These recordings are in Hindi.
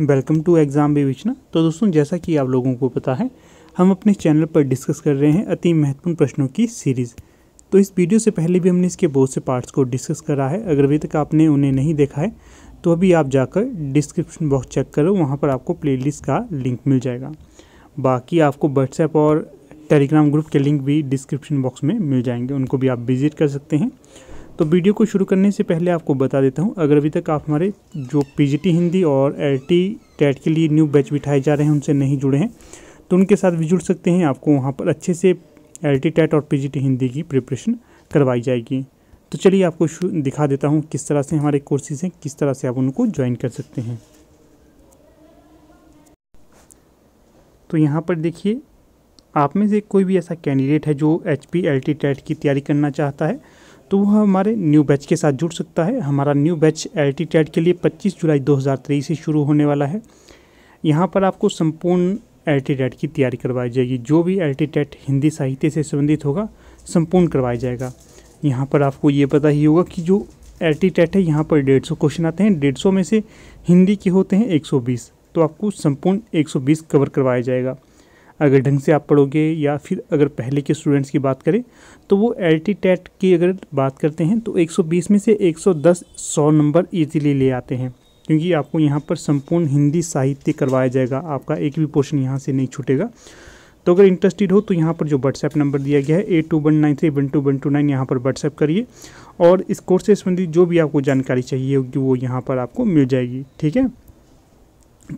वेलकम टू एग्ज़ाम विचना तो दोस्तों जैसा कि आप लोगों को पता है हम अपने चैनल पर डिस्कस कर रहे हैं अति महत्वपूर्ण प्रश्नों की सीरीज़ तो इस वीडियो से पहले भी हमने इसके बहुत से पार्ट्स को डिस्कस करा है अगर अभी तक आपने उन्हें नहीं देखा है तो अभी आप जाकर डिस्क्रिप्शन बॉक्स चेक करो वहाँ पर आपको प्ले का लिंक मिल जाएगा बाकी आपको व्हाट्सएप और टेलीग्राम ग्रुप के लिंक भी डिस्क्रिप्शन बॉक्स में मिल जाएंगे उनको भी आप विज़िट कर सकते हैं तो वीडियो को शुरू करने से पहले आपको बता देता हूं अगर अभी तक आप हमारे जो पीजीटी हिंदी और एलटी टेट के लिए न्यू बैच बिठाए जा रहे हैं उनसे नहीं जुड़े हैं तो उनके साथ भी जुड़ सकते हैं आपको वहाँ पर अच्छे से एल टी टेट और पी जी टी हिंदी की प्रिपरेशन करवाई जाएगी तो चलिए आपको दिखा देता हूँ किस तरह से हमारे कोर्सेज हैं किस तरह से आप उनको ज्वाइन कर सकते हैं तो यहाँ पर देखिए आप में से कोई भी ऐसा कैंडिडेट है जो H P L T TET की तैयारी करना चाहता है तो वह हमारे न्यू बैच के साथ जुड़ सकता है हमारा न्यू बैच एल टी के लिए 25 जुलाई 2023 से शुरू होने वाला है यहाँ पर आपको संपूर्ण एल टी की तैयारी करवाई जाएगी जो भी एल टी हिंदी साहित्य से संबंधित होगा संपूर्ण करवाया जाएगा यहाँ पर आपको ये पता ही होगा कि जो एल टी है यहाँ पर डेढ़ सौ क्वेश्चन आते हैं डेढ़ सौ में से हिंदी के होते हैं एक सौ बीस तो आपको संपूर्ण एक सौ बीस कवर करवाया जाएगा अगर ढंग से आप पढ़ोगे या फिर अगर पहले के स्टूडेंट्स की बात करें तो वो एल टी टेट की अगर बात करते हैं तो 120 में से 110 100 नंबर ईजीली ले आते हैं क्योंकि आपको यहाँ पर संपूर्ण हिंदी साहित्य करवाया जाएगा आपका एक भी पोर्शन यहाँ से नहीं छूटेगा तो अगर इंटरेस्टेड हो तो यहाँ पर जो व्हाट्सएप नंबर दिया गया है eight two one nine three one two one two nine यहाँ पर व्हाट्सएप करिए और इस कोर्स से संबंधित जो भी आपको जानकारी चाहिए होगी वो यहाँ पर आपको मिल जाएगी ठीक है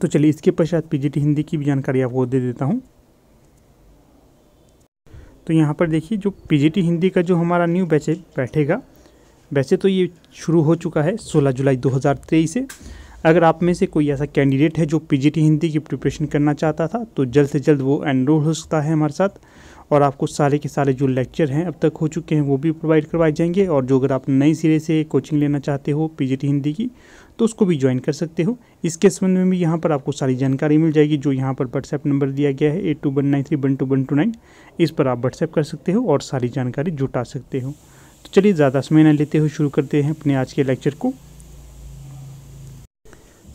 तो चलिए इसके पश्चात पीजीटी हिंदी की भी जानकारी आपको दे देता हूँ तो यहाँ पर देखिए जो पीजीटी हिंदी का जो हमारा न्यू बैच बैठेगा वैसे तो ये शुरू हो चुका है 16 जुलाई 2023 से अगर आप में से कोई ऐसा कैंडिडेट है जो पीजीटी हिंदी की प्रिपरेशन करना चाहता था तो जल्द से जल्द वो एनरोल हो सकता है हमारे साथ और आपको सारे के सारे जो लेक्चर हैं अब तक हो चुके हैं वो भी प्रोवाइड करवाए जाएंगे और जो अगर आप नए सिरे से कोचिंग लेना चाहते हो पी हिंदी की तो उसको भी ज्वाइन कर सकते हो इसके संबंध में भी यहाँ पर आपको सारी जानकारी मिल जाएगी जो यहाँ पर व्हाट्सएप नंबर दिया गया है eight two one nine three one two one two nine इस पर आप व्हाट्सएप कर सकते हो और सारी जानकारी जुटा सकते हो तो चलिए ज़्यादा समय न लेते हुए शुरू करते हैं अपने आज के लेक्चर को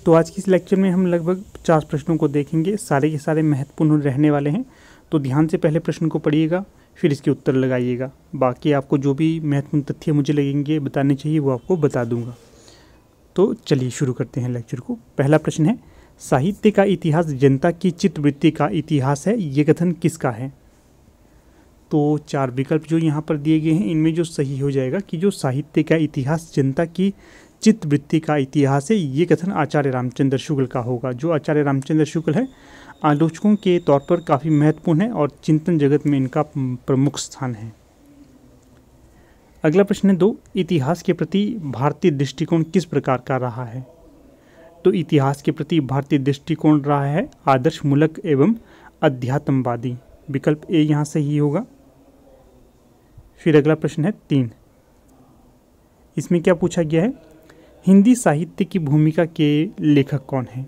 तो आज के इस लेक्चर में हम लगभग पचास प्रश्नों को देखेंगे सारे के सारे महत्वपूर्ण रहने वाले हैं तो ध्यान से पहले प्रश्न को पढ़िएगा फिर इसके उत्तर लगाइएगा बाकी आपको जो भी महत्वपूर्ण तथ्य मुझे लगेंगे बताने चाहिए वो आपको बता दूंगा तो चलिए शुरू करते हैं लेक्चर को पहला प्रश्न है साहित्य का इतिहास जनता की चित्तवृत्ति का इतिहास है ये कथन किसका है तो चार विकल्प जो यहाँ पर दिए गए हैं इनमें जो सही हो जाएगा कि जो साहित्य का इतिहास जनता की चित्तवृत्ति का इतिहास है ये कथन आचार्य रामचंद्र शुक्ल का होगा जो आचार्य रामचंद्र शुक्ल है आलोचकों के तौर पर काफ़ी महत्वपूर्ण है और चिंतन जगत में इनका प्रमुख स्थान है अगला प्रश्न है दो इतिहास के प्रति भारतीय दृष्टिकोण किस प्रकार का रहा है तो इतिहास के प्रति भारतीय दृष्टिकोण रहा है आदर्श मूलक एवं अध्यात्मवादी विकल्प ए यहाँ से ही होगा फिर अगला प्रश्न है तीन इसमें क्या पूछा गया है हिंदी साहित्य की भूमिका के लेखक कौन है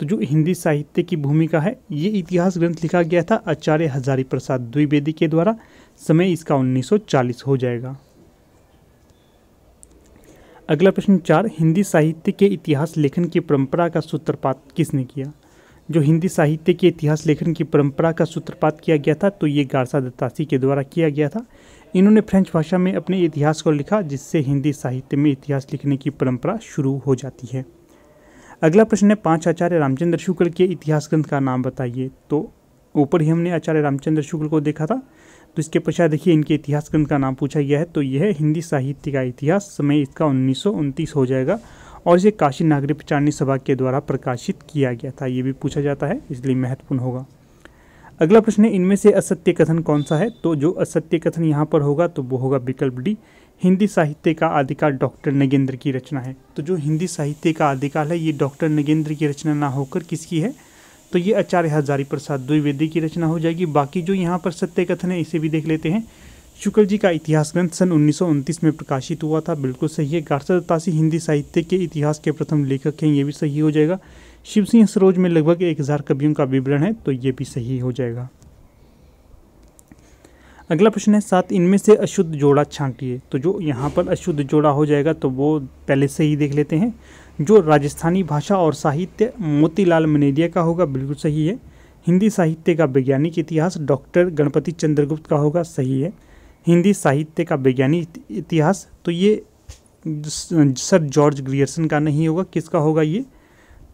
तो जो हिंदी साहित्य की भूमिका है ये इतिहास ग्रंथ लिखा गया था आचार्य हजारी प्रसाद द्विवेदी के द्वारा समय इसका 1940 हो जाएगा अगला प्रश्न चार हिंदी साहित्य के इतिहास लेखन की परंपरा का सूत्रपात किसने किया जो हिंदी साहित्य के इतिहास लेखन की परंपरा का सूत्रपात किया गया था तो ये गारसा दत्तासी के द्वारा किया गया था इन्होंने फ्रेंच भाषा में अपने इतिहास को लिखा जिससे हिंदी साहित्य में इतिहास लिखने की परंपरा शुरू हो जाती है अगला प्रश्न है पांच आचार्य रामचंद्र शुक्ल के इतिहास ग्रंथ का नाम बताइए तो ऊपर ही हमने आचार्य रामचंद्र शुक्ल को देखा था तो इसके पश्चात देखिए इनके इतिहास ग्रंथ का नाम पूछा गया है तो यह है हिंदी साहित्य का इतिहास समय इसका उन्नीस हो जाएगा और इसे काशी नागरिक प्रचारणी सभा के द्वारा प्रकाशित किया गया था ये भी पूछा जाता है इसलिए महत्वपूर्ण होगा अगला प्रश्न है इनमें से असत्य कथन कौन सा है तो जो असत्य कथन यहाँ पर होगा तो वो होगा विकल्प डी हिंदी साहित्य का आदिकाल डॉक्टर नगेंद्र की रचना है तो जो हिंदी साहित्य का आदिकाल है ये डॉक्टर नगेंद्र की रचना ना होकर किसकी है तो ये आचार्य हजारी प्रसाद द्विवेदी की रचना हो जाएगी बाकी जो यहाँ पर सत्य कथन है इसे भी देख लेते हैं शुक्ल जी का इतिहास ग्रंथ सन उन्नीस में प्रकाशित हुआ था बिल्कुल सही है गारसादासी हिंदी साहित्य के इतिहास के प्रथम लेखक हैं ये भी सही हो जाएगा शिव सिंह सरोज में लगभग एक हज़ार कवियों का विवरण है तो ये भी सही हो जाएगा अगला प्रश्न है सात इनमें से अशुद्ध जोड़ा छांटिए तो जो यहाँ पर अशुद्ध जोड़ा हो जाएगा तो वो पहले से ही देख लेते हैं जो राजस्थानी भाषा और साहित्य मोतीलाल मनेरिया का होगा बिल्कुल सही है हिंदी साहित्य का वैज्ञानिक इतिहास डॉक्टर गणपति चंद्रगुप्त का होगा सही है हिंदी साहित्य का वैज्ञानिक इतिहास तो ये सर जॉर्ज ग्रियर्सन का नहीं होगा किसका होगा ये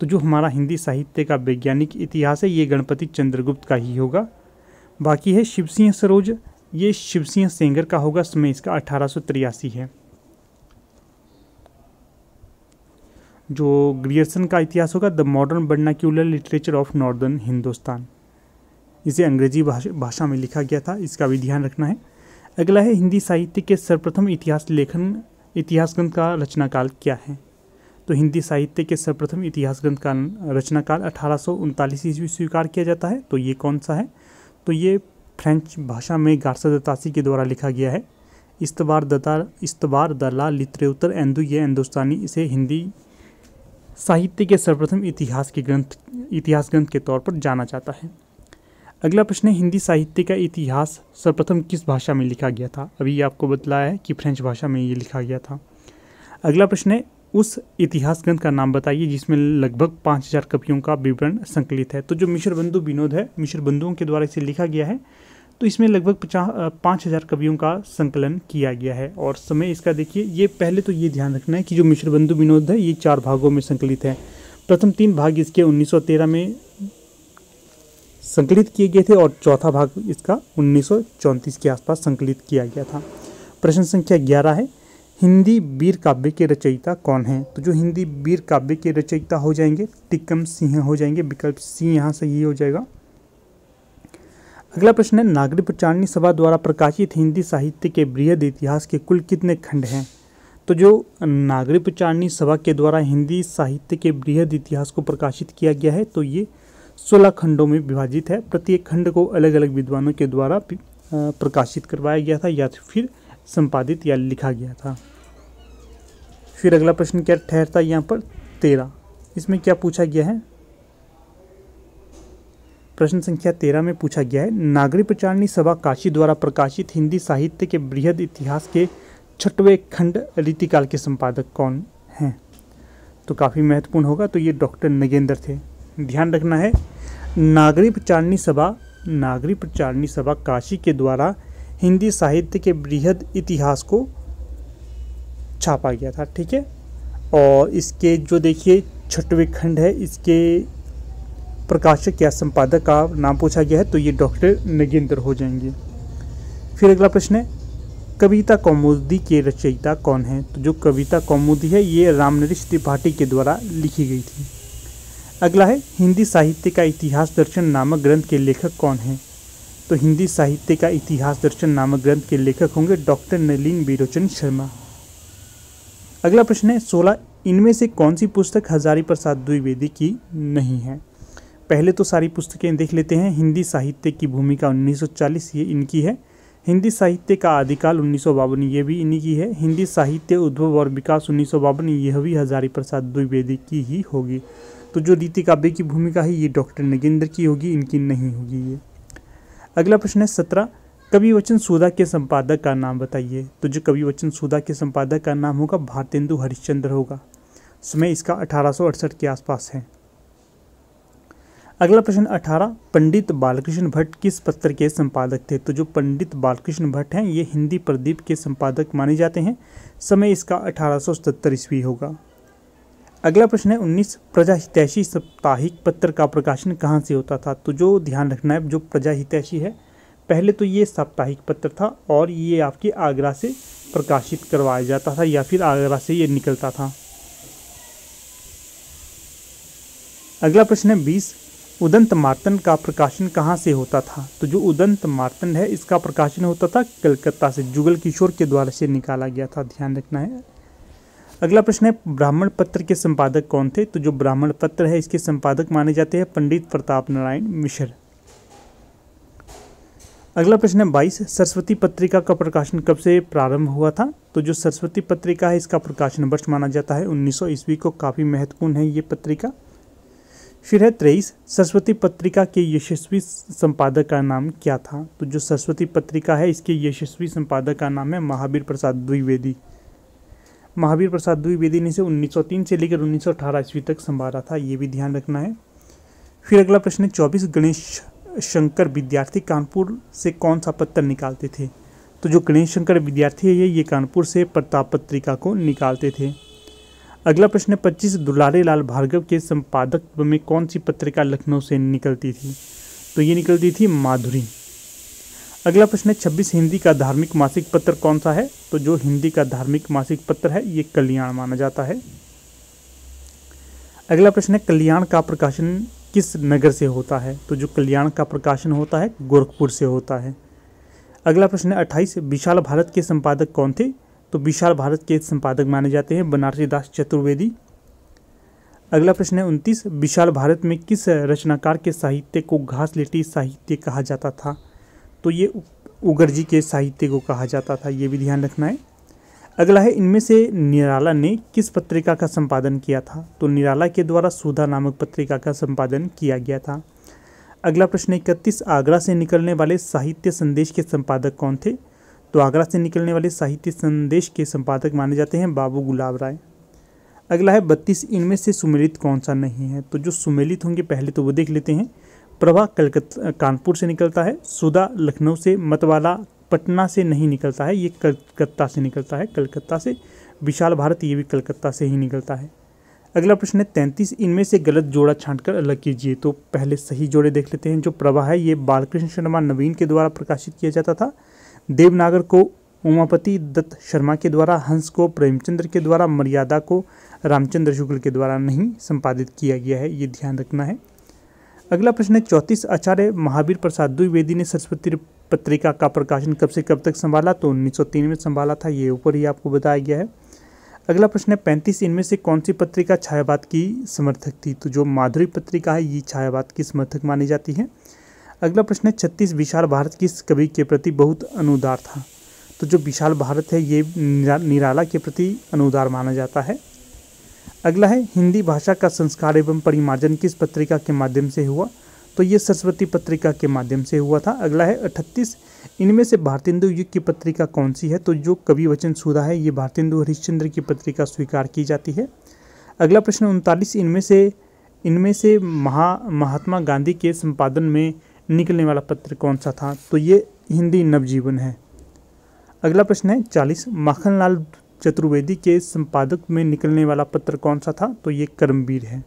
तो जो हमारा हिंदी साहित्य का वैज्ञानिक इतिहास है ये गणपति चंद्रगुप्त का ही होगा बाकी है शिवसिंह सरोज ये शिवसिंह सेंगर का होगा समय इसका अठारह है जो ग्रियर्सन का इतिहास होगा the modern vernacular literature of northern Hindustan इसे अंग्रेजी भाषा में लिखा गया था इसका भी ध्यान रखना है अगला है हिंदी साहित्य के सर्वप्रथम इतिहास लेखन इतिहास ग्रंथ का रचनाकाल क्या है तो हिंदी साहित्य के सर्वप्रथम इतिहास ग्रंथ का रचनाकाल अठारह सौ ईस्वी स्वीकार किया जाता है तो ये कौन सा है तो ये फ्रेंच भाषा में गारसा दत्तासी के द्वारा लिखा गया है इस्तबार दता इस्तबार दला लित्रेउतर एंदू ये हिंदुस्तानी इसे हिंदी साहित्य के सर्वप्रथम इतिहास के ग्रंथ इतिहास ग्रंथ के तौर पर जाना जाता है अगला प्रश्न है हिंदी साहित्य का इतिहास सर्वप्रथम किस भाषा में लिखा गया था अभी आपको बतलाया है कि फ्रेंच भाषा में ये लिखा गया था अगला प्रश्न है उस इतिहास ग्रंथ का नाम बताइए जिसमें लगभग पाँच हज़ार कवियों का विवरण संकलित है तो जो मिश्र बंधु विनोद है मिश्र बंधुओं के द्वारा इसे लिखा गया है तो इसमें लगभग पचास पाँच हज़ार कवियों का संकलन किया गया है और समय इसका देखिए ये पहले तो ये ध्यान रखना है कि जो मिश्र बंधु विनोद है ये चार भागों में संकलित है प्रथम तीन भाग इसके 1913 में संकलित किए गए थे और चौथा भाग इसका उन्नीस के आसपास संकलित किया गया था प्रश्न संख्या ग्यारह है हिंदी वीर काव्य के रचयिता कौन हैं तो जो हिंदी वीर काव्य के रचयिता हो जाएंगे टिक्कम सिंह हो जाएंगे विकल्प सी यहाँ सही हो जाएगा अगला प्रश्न है नागरिक प्रचारणी सभा द्वारा प्रकाशित हिंदी साहित्य के बृहद इतिहास के कुल कितने खंड हैं तो जो नागरिक प्रचारणी सभा के द्वारा हिंदी साहित्य के बृहद इतिहास को प्रकाशित किया गया है तो ये सोलह खंडों में विभाजित है प्रत्येक खंड को अलग अलग विद्वानों के द्वारा प्रकाशित करवाया गया था या तो फिर संपादित या लिखा गया था फिर अगला प्रश्न क्या ठहरता यहाँ पर तेरह इसमें क्या पूछा गया है प्रश्न संख्या तेरह में पूछा गया है नागरी प्रचारणी सभा काशी द्वारा प्रकाशित हिंदी साहित्य के बृहद इतिहास के छठवें खंड रीतिकाल के संपादक कौन हैं तो काफ़ी महत्वपूर्ण होगा तो ये डॉक्टर नगेंद्र थे ध्यान रखना है नागरी प्रचारणी सभा नागरी प्रचारणी सभा काशी के द्वारा हिंदी साहित्य के बृहद इतिहास को छापा गया था ठीक है और इसके जो देखिए छठवें खंड है इसके प्रकाशक या संपादक का नाम पूछा गया है तो ये डॉक्टर नगेंद्र हो जाएंगे फिर अगला प्रश्न है कविता कौमुदी के रचयिता कौन है तो जो कविता कौमुदी है ये रामनरेश त्रिपाठी के द्वारा लिखी गई थी अगला है हिंदी साहित्य का इतिहास दर्शन नामक ग्रंथ के लेखक कौन हैं तो हिंदी साहित्य का इतिहास दर्शन नामक ग्रंथ के लेखक होंगे डॉक्टर नलिन बीरोचन शर्मा अगला प्रश्न है सोलह इनमें से कौन सी पुस्तक हजारी प्रसाद द्विवेदी की नहीं है पहले तो सारी पुस्तकें देख लेते हैं हिंदी साहित्य की भूमिका 1940 ये इनकी है हिंदी साहित्य का आदिकाल उन्नीस ये भी इन्हीं की है हिंदी साहित्य उद्भव और विकास उन्नीस यह भी हजारी प्रसाद द्विवेदी की ही होगी तो जो रीति काव्य की भूमिका है ये डॉक्टर नगेंद्र की होगी इनकी नहीं होगी ये अगला प्रश्न है सत्रह कवि वचन सुधा के संपादक का नाम बताइए तो जो कवि वचन सुधा के संपादक का नाम होगा भारतेंदु हरिश्चंद्र होगा समय इसका अठारह के आसपास है अगला प्रश्न 18 पंडित बालकृष्ण भट्ट किस पत्र के संपादक थे तो जो पंडित बालकृष्ण भट्ट हैं ये हिंदी प्रदीप के संपादक माने जाते हैं समय इसका अठारह सौ ईस्वी होगा अगला प्रश्न है उन्नीस प्रजा हितैषी साप्ताहिक पत्र का प्रकाशन कहाँ से होता था तो जो ध्यान रखना है जो प्रजा हितैषी है पहले तो ये साप्ताहिक पत्र था और ये आपके आगरा से प्रकाशित करवाया जाता था या फिर आगरा से ये निकलता था अगला प्रश्न है बीस उदंत मार्तन का प्रकाशन कहाँ से होता था तो जो उदंत मार्तन है इसका प्रकाशन होता था कलकत्ता से जुगल किशोर के द्वारा से निकाला गया था ध्यान रखना है अगला प्रश्न है ब्राह्मण पत्र के संपादक कौन थे तो जो ब्राह्मण पत्र है इसके संपादक माने जाते हैं पंडित प्रताप नारायण मिश्र अगला प्रश्न है बाईस सरस्वती पत्रिका का प्रकाशन कब से प्रारंभ हुआ था तो जो सरस्वती पत्रिका है इसका प्रकाशन वर्ष माना जाता है उन्नीस ईस्वी को काफ़ी महत्वपूर्ण है ये पत्रिका फिर है तेईस सरस्वती पत्रिका के यशस्वी संपादक का नाम क्या था तो जो सरस्वती पत्रिका है इसके यशस्वी संपादक का नाम है महावीर प्रसाद द्विवेदी महावीर प्रसाद द्विवेदी ने इसे 1903 से लेकर 1918 ईस्वी तक संभाला था ये भी ध्यान रखना है फिर अगला प्रश्न है चौबीस गणेश शंकर विद्यार्थी कानपुर से कौन सा पत्थर निकालते थे तो जो गणेश शंकर विद्यार्थी है ये कानपुर से प्रताप पत्रिका को निकालते थे अगला प्रश्न है पच्चीस दुलारी लाल भार्गव के संपादक में कौन सी पत्रिका लखनऊ से निकलती थी तो ये निकलती थी माधुरी अगला प्रश्न है छब्बीस हिंदी का धार्मिक मासिक पत्र कौन सा है तो जो हिंदी का धार्मिक मासिक पत्र है ये कल्याण माना जाता है अगला प्रश्न है कल्याण का प्रकाशन किस नगर से होता है तो जो कल्याण का प्रकाशन होता है गोरखपुर से होता है अगला प्रश्न है अट्ठाईस विशाल भारत के संपादक कौन थे तो विशाल भारत के संपादक माने जाते हैं बनारसी दास चतुर्वेदी अगला प्रश्न है उनतीस विशाल भारत में किस रचनाकार के साहित्य को घास लेटी साहित्य कहा जाता था तो ये उगर जी के साहित्य को कहा जाता था ये भी ध्यान रखना है अगला है इनमें से निराला ने किस पत्रिका का संपादन किया था तो निराला के द्वारा सुधा नामक पत्रिका का संपादन किया गया था अगला प्रश्न इकतीस आगरा से निकलने वाले साहित्य संदेश के संपादक कौन थे तो आगरा से निकलने वाले साहित्य संदेश के संपादक माने जाते हैं बाबू गुलाब राय अगला है बत्तीस इनमें से सुमेलित कौन सा नहीं है तो जो सुमेलित होंगे पहले तो वो देख लेते हैं प्रभा कलकत्ता कानपुर से निकलता है सुधा लखनऊ से मतवाला पटना से नहीं निकलता है ये कलकत्ता से निकलता है कलकत्ता से विशाल भारत ये भी कलकत्ता से ही निकलता है अगला प्रश्न है तैंतीस इनमें से गलत जोड़ा छांटकर कर अलग कीजिए तो पहले सही जोड़े देख लेते हैं जो प्रभा है ये बालकृष्ण शर्मा नवीन के द्वारा प्रकाशित किया जाता था देवनागर को उमापति दत्त शर्मा के द्वारा हंस को प्रेमचंद्र के द्वारा मर्यादा को रामचंद्र शुक्ल के द्वारा नहीं संपादित किया गया है ये ध्यान रखना है अगला प्रश्न है चौंतीस आचार्य महावीर प्रसाद द्विवेदी ने सरस्वती पत्रिका का प्रकाशन कब से कब तक संभाला तो 1903 में संभाला था ये ऊपर ही आपको बताया गया है अगला प्रश्न है पैंतीस इनमें से कौन सी पत्रिका छायावाद की समर्थक थी तो जो माधुरी पत्रिका है ये छायावाद की समर्थक मानी जाती है अगला प्रश्न है छत्तीस विशाल भारत किस कवि के प्रति बहुत अनुदार था तो जो विशाल भारत है ये निरा, निराला के प्रति अनुदार माना जाता है अगला है हिंदी भाषा का संस्कार एवं परिमार्जन किस पत्रिका के माध्यम से हुआ तो ये सरस्वती पत्रिका के माध्यम से हुआ था अगला है अठतीस इनमें से भारतेंदु युग की पत्रिका कौन सी है तो जो कवि वचन सुधा है ये भारतेंदु हरिश्चंद्र की पत्रिका स्वीकार की जाती है अगला प्रश्न उनतालीस इनमें से इनमें से महा महात्मा गांधी के संपादन में निकलने वाला पत्र कौन सा था तो ये हिंदी नवजीवन है अगला प्रश्न है चालीस माखनलाल चतुर्वेदी के संपादक में निकलने वाला पत्र कौन सा था तो ये कर्मवीर है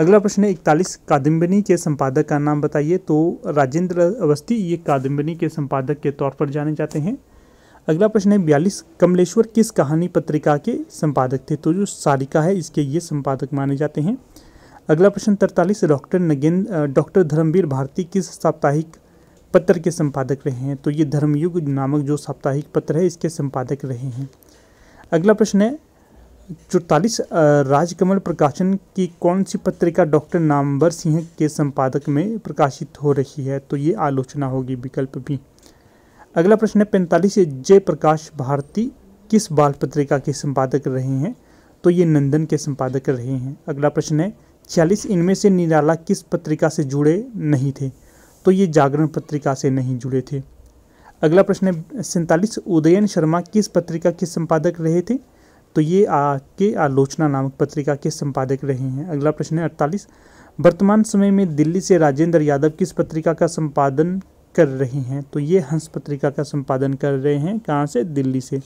अगला प्रश्न है इकतालीस कादम्बनी के संपादक का नाम बताइए तो राजेंद्र अवस्थी ये कादम्बनी के संपादक के तौर पर जाने जाते हैं अगला प्रश्न है बयालीस कमलेश्वर किस कहानी पत्रिका के संपादक थे तो जो सारिका है इसके ये संपादक माने जाते हैं अगला प्रश्न तरतालीस डॉक्टर नगेंद्र डॉक्टर धर्मवीर भारती किस साप्ताहिक पत्र के संपादक रहे हैं तो ये धर्मयुग नामक जो साप्ताहिक पत्र है इसके संपादक रहे हैं अगला प्रश्न है चौतालीस राजकमल प्रकाशन की कौन सी पत्रिका डॉक्टर नामवर सिंह के संपादक में प्रकाशित हो रही है तो ये आलोचना होगी विकल्प भी अगला प्रश्न है पैंतालीस जय प्रकाश भारती किस बाल पत्रिका के संपादक रहे हैं तो ये नंदन के संपादक रहे हैं अगला प्रश्न है छियालीस इनमें से निराला किस पत्रिका से जुड़े नहीं थे तो ये जागरण पत्रिका से नहीं जुड़े थे अगला प्रश्न है सैंतालीस उदयन शर्मा किस पत्रिका के संपादक रहे थे तो ये आके आलोचना नामक पत्रिका के संपादक रहे हैं अगला प्रश्न है अड़तालीस वर्तमान समय में दिल्ली से राजेंद्र यादव किस पत्रिका का संपादन कर रहे हैं तो ये हंस पत्रिका का संपादन कर रहे हैं कहाँ से दिल्ली से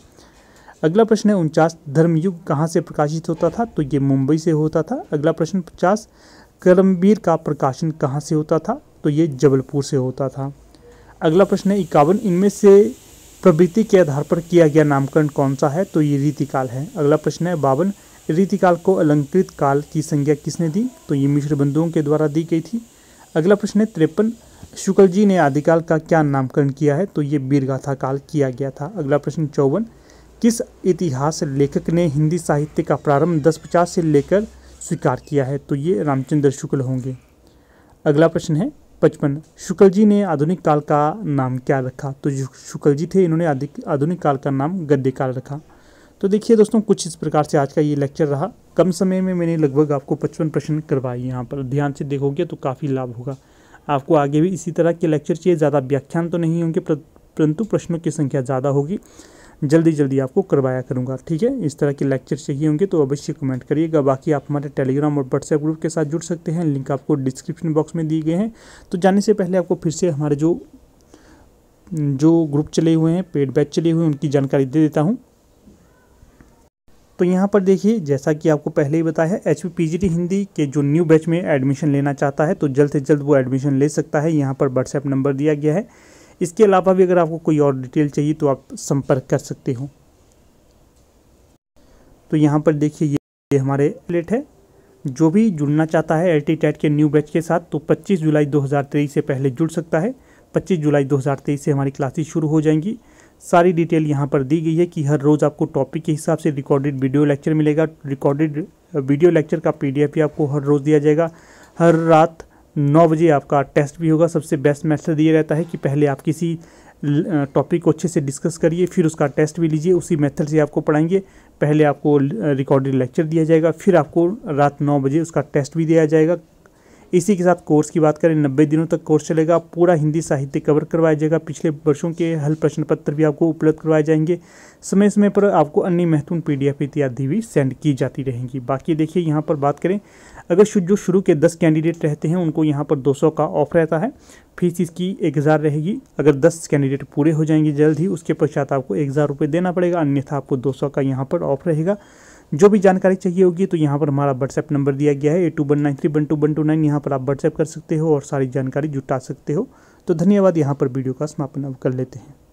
अगला प्रश्न है उनचास धर्मयुग कहाँ से प्रकाशित होता था तो ये मुंबई से होता था अगला प्रश्न पचास कलमवीर का प्रकाशन कहाँ से होता था तो ये जबलपुर से होता था अगला प्रश्न है इक्यावन इनमें से प्रवृत्ति के आधार पर किया गया नामकरण कौन सा है तो ये रीतिकाल है अगला प्रश्न है बावन रीतिकाल को अलंकृत काल की संज्ञा किसने दी तो ये मिश्र बंधुओं के द्वारा दी गई थी अगला प्रश्न है तिरपन शुक्ल जी ने आदिकाल का क्या नामकरण किया है तो ये वीरगाथा काल किया गया था अगला प्रश्न चौवन किस इतिहास लेखक ने हिंदी साहित्य का प्रारंभ दस पचास से लेकर स्वीकार किया है तो ये रामचंद्र शुक्ल होंगे अगला प्रश्न है पचपन शुक्ल जी ने आधुनिक काल का नाम क्या रखा तो शुक्ल जी थे इन्होंने आधुनिक काल का नाम गद्य काल रखा तो देखिए दोस्तों कुछ इस प्रकार से आज का ये लेक्चर रहा कम समय में मैंने लगभग आपको पचपन प्रश्न करवाए यहाँ पर ध्यान से देखोगे तो काफ़ी लाभ होगा आपको आगे भी इसी तरह के लेक्चर चाहिए ज़्यादा व्याख्यान तो नहीं होंगे परंतु प्रश्नों की संख्या ज़्यादा होगी जल्दी जल्दी आपको करवाया करूँगा ठीक है इस तरह के लेक्चर चाहिए होंगे तो अवश्य कमेंट करिएगा बाकी आप हमारे टेलीग्राम और व्हाट्सएप ग्रुप के साथ जुड़ सकते हैं लिंक आपको डिस्क्रिप्शन बॉक्स में दिए गए हैं तो जाने से पहले आपको फिर से हमारे जो जो ग्रुप चले हुए हैं पेड बैच चले हुए हैं उनकी जानकारी दे देता हूँ तो यहाँ पर देखिए जैसा कि आपको पहले ही बताया एच पी हिंदी के जो न्यू बैच में एडमिशन लेना चाहता है तो जल्द से जल्द वो एडमिशन ले सकता है यहाँ पर व्हाट्सएप नंबर दिया गया है इसके अलावा भी अगर आपको कोई और डिटेल चाहिए तो आप संपर्क कर सकते हो तो यहाँ पर देखिए ये, ये हमारे प्लेट है जो भी जुड़ना चाहता है एल के न्यू बैच के साथ तो 25 जुलाई 2023 से पहले जुड़ सकता है 25 जुलाई 2023 से हमारी क्लासेस शुरू हो जाएंगी सारी डिटेल यहाँ पर दी गई है कि हर रोज़ आपको टॉपिक के हिसाब से रिकॉर्डेड वीडियो लेक्चर मिलेगा रिकॉर्डेड वीडियो लेक्चर का पीडीएफ भी आपको हर रोज़ दिया जाएगा हर रात नौ बजे आपका टेस्ट भी होगा सबसे बेस्ट मेथड ये रहता है कि पहले आप किसी टॉपिक को अच्छे से डिस्कस करिए फिर उसका टेस्ट भी लीजिए उसी मेथड से आपको पढ़ाएंगे पहले आपको रिकॉर्डेड लेक्चर दिया जाएगा फिर आपको रात नौ बजे उसका टेस्ट भी दिया जाएगा इसी के साथ कोर्स की बात करें नब्बे दिनों तक कोर्स चलेगा पूरा हिंदी साहित्य कवर करवाया जाएगा पिछले वर्षों के हल प्रश्न पत्र भी आपको उपलब्ध करवाए जाएंगे समय समय पर आपको अन्य महत्वपूर्ण पी डी एफ इत्यादि भी सेंड की जाती रहेंगी बाकी देखिए यहाँ पर बात करें अगर जो शुरू के दस कैंडिडेट रहते हैं उनको यहाँ पर सौ का ऑफ रहता है फीस इसकी एक हज़ार रहेगी अगर दस कैंडिडेट पूरे हो जाएंगे जल्द ही उसके पश्चात आपको एक हज़ार रुपये देना पड़ेगा अन्यथा आपको दो सौ का यहाँ पर ऑफ रहेगा जो भी जानकारी चाहिए होगी तो यहाँ पर हमारा व्हाट्सएप नंबर दिया गया है eight two one nine three one two one two nine यहाँ पर आप व्हाट्सएप कर सकते हो और सारी जानकारी जुटा सकते हो तो धन्यवाद यहाँ पर वीडियो का समापन अब कर लेते हैं